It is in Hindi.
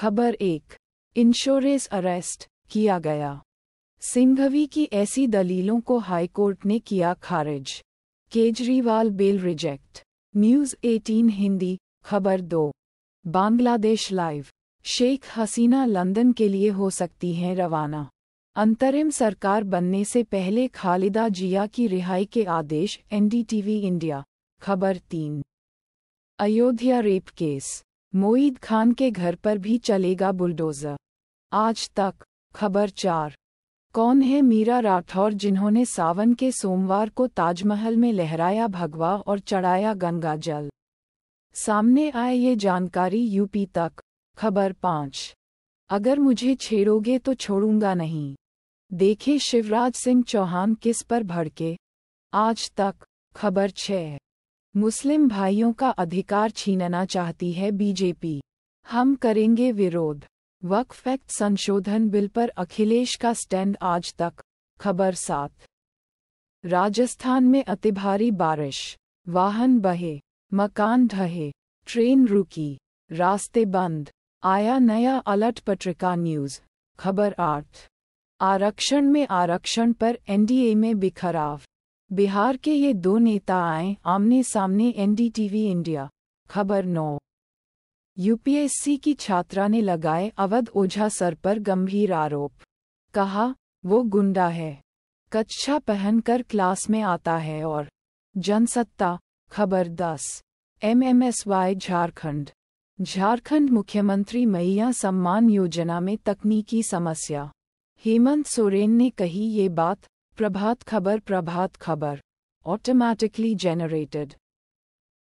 खबर एक इंश्योरेंस अरेस्ट किया गया सिंघवी की ऐसी दलीलों को हाईकोर्ट ने किया खारिज Kejriwal bail reject news 18 Hindi खबर दो बांग्लादेश लाइव शेख हसीना लंदन के लिए हो सकती हैं रवाना अंतरिम सरकार बनने से पहले खालिदा जिया की रिहाई के आदेश एनडीटीवी इंडिया खबर तीन अयोध्या रेप केस मोईद खान के घर पर भी चलेगा बुलडोजर आज तक खबर चार कौन है मीरा राठौर जिन्होंने सावन के सोमवार को ताजमहल में लहराया भगवा और चढ़ाया गंगा जल सामने आए ये जानकारी यूपी तक खबर पाँच अगर मुझे छेड़ोगे तो छोड़ूंगा नहीं देखे शिवराज सिंह चौहान किस पर भड़के आज तक खबर छः मुस्लिम भाइयों का अधिकार छीनना चाहती है बीजेपी हम करेंगे विरोध वक्फ एक्ट संशोधन बिल पर अखिलेश का स्टैंड आज तक खबर सात राजस्थान में अतिभारी बारिश वाहन बहे मकान ढहे ट्रेन रुकी रास्ते बंद आया नया अलर्ट पत्रिका न्यूज खबर आठ आरक्षण में आरक्षण पर एनडीए में बिखराव बिहार के ये दो नेता आए आमने सामने एनडीटीवी इंडिया खबर नौ यूपीएससी की छात्रा ने लगाए अवध ओझा सर पर गंभीर आरोप कहा वो गुंडा है कच्छा पहनकर क्लास में आता है और जनसत्ता खबर दस एमएमएसवाई झारखंड झारखंड मुख्यमंत्री मैया सम्मान योजना में तकनीकी समस्या हेमंत सोरेन ने कही ये बात प्रभात खबर प्रभात खबर ऑटोमैटिकली जेनरेटेड